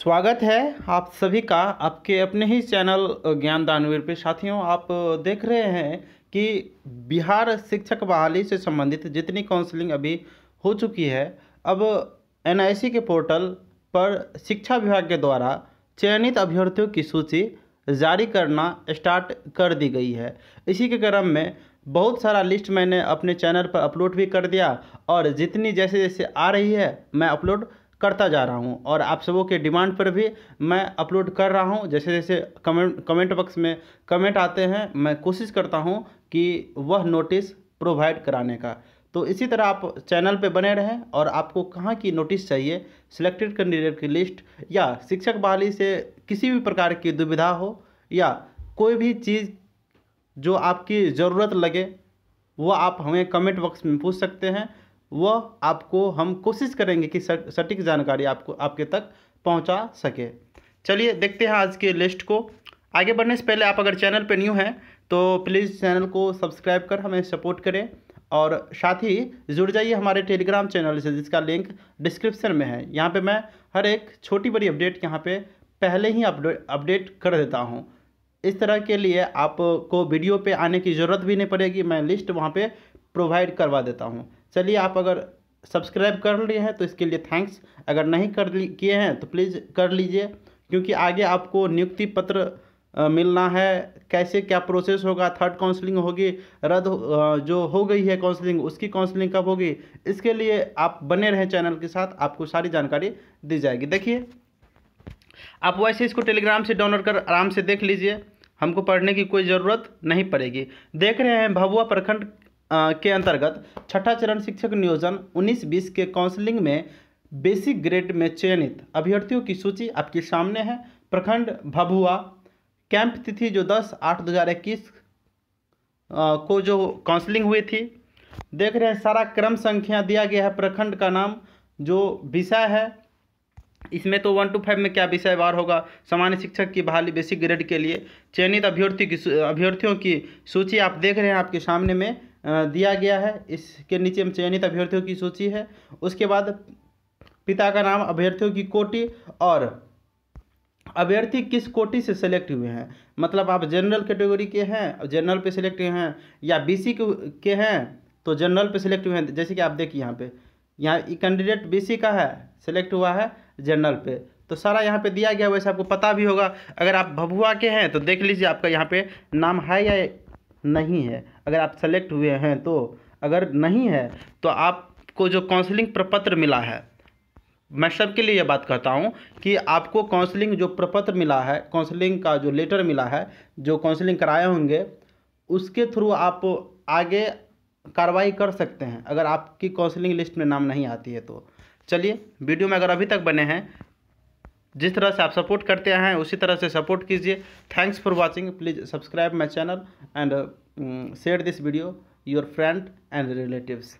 स्वागत है आप सभी का आपके अपने ही चैनल ज्ञान दानवीर पे साथियों आप देख रहे हैं कि बिहार शिक्षक बहाली से संबंधित जितनी काउंसलिंग अभी हो चुकी है अब एनआईसी के पोर्टल पर शिक्षा विभाग के द्वारा चयनित अभ्यर्थियों की सूची जारी करना स्टार्ट कर दी गई है इसी के क्रम में बहुत सारा लिस्ट मैंने अपने चैनल पर अपलोड भी कर दिया और जितनी जैसे जैसे आ रही है मैं अपलोड करता जा रहा हूँ और आप सबों के डिमांड पर भी मैं अपलोड कर रहा हूँ जैसे जैसे कमेंट कमेंट बॉक्स में कमेंट आते हैं मैं कोशिश करता हूँ कि वह नोटिस प्रोवाइड कराने का तो इसी तरह आप चैनल पे बने रहें और आपको कहाँ की नोटिस चाहिए सिलेक्टेड कैंडिडेट की लिस्ट या शिक्षक बहाली से किसी भी प्रकार की दुविधा हो या कोई भी चीज़ जो आपकी ज़रूरत लगे वह आप हमें कमेंट बॉक्स में पूछ सकते हैं वह आपको हम कोशिश करेंगे कि सटीक जानकारी आपको आपके तक पहुंचा सके चलिए देखते हैं आज के लिस्ट को आगे बढ़ने से पहले आप अगर चैनल पर न्यू हैं तो प्लीज़ चैनल को सब्सक्राइब कर हमें सपोर्ट करें और साथ ही जुड़ जाइए हमारे टेलीग्राम चैनल से जिसका लिंक डिस्क्रिप्शन में है यहाँ पे मैं हर एक छोटी बड़ी अपडेट यहाँ पे पहले ही अपडेट अपडेट कर देता हूँ इस तरह के लिए आपको वीडियो पे आने की ज़रूरत भी नहीं पड़ेगी मैं लिस्ट वहाँ पे प्रोवाइड करवा देता हूँ चलिए आप अगर सब्सक्राइब कर लिए हैं तो इसके लिए थैंक्स अगर नहीं कर किए हैं तो प्लीज़ कर लीजिए क्योंकि आगे आपको नियुक्ति पत्र मिलना है कैसे क्या प्रोसेस होगा थर्ड काउंसलिंग होगी रद्द जो हो गई है काउंसलिंग उसकी काउंसलिंग कब होगी इसके लिए आप बने रहें चैनल के साथ आपको सारी जानकारी दी जाएगी देखिए आप वैसे इसको टेलीग्राम से डाउनलोड कर आराम से देख लीजिए हमको पढ़ने की कोई ज़रूरत नहीं पड़ेगी देख रहे हैं भभुआ प्रखंड के अंतर्गत छठा चरण शिक्षक नियोजन 19-20 के काउंसलिंग में बेसिक ग्रेड में चयनित अभ्यर्थियों की सूची आपके सामने है प्रखंड भभुआ कैंप तिथि जो 10 आठ 2021 को जो काउंसलिंग हुई थी देख रहे हैं सारा क्रम संख्या दिया गया है प्रखंड का नाम जो विषय है इसमें तो वन टू फाइव में क्या विषय वार होगा सामान्य शिक्षक की बहाली बेसिक ग्रेड के लिए चयनित अभ्यर्थी की अभ्यर्थियों की सूची आप देख रहे हैं आपके सामने में दिया गया है इसके नीचे चयनित अभ्यर्थियों की सूची है उसके बाद पिता का नाम अभ्यर्थियों की कोटि और अभ्यर्थी किस कोटि से सेलेक्ट हुए हैं मतलब आप जनरल कैटेगरी के हैं जनरल पे सिलेक्ट हुए हैं या बीसी के हैं तो जनरल पे सिलेक्ट हुए हैं जैसे कि आप देखिए यहाँ पे यहाँ कैंडिडेट बीसी का है सिलेक्ट हुआ है जनरल पे तो सारा यहाँ पे दिया गया वैसे आपको पता भी होगा अगर आप भभुआ के हैं तो देख लीजिए आपका यहाँ पे नाम है या नहीं है अगर आप सेलेक्ट हुए हैं तो अगर नहीं है तो आपको जो काउंसलिंग प्रपत्र मिला है मैं सबके लिए ये बात कहता हूँ कि आपको काउंसलिंग जो प्रपत्र मिला है काउंसलिंग का जो लेटर मिला है जो काउंसलिंग कराए होंगे उसके थ्रू आप आगे कार्रवाई कर सकते हैं अगर आपकी काउंसलिंग लिस्ट में नाम नहीं आती है तो चलिए वीडियो में अगर अभी तक बने हैं जिस तरह से आप सपोर्ट करते हैं उसी तरह से सपोर्ट कीजिए thanks for watching please subscribe my channel and share this video your friend and relatives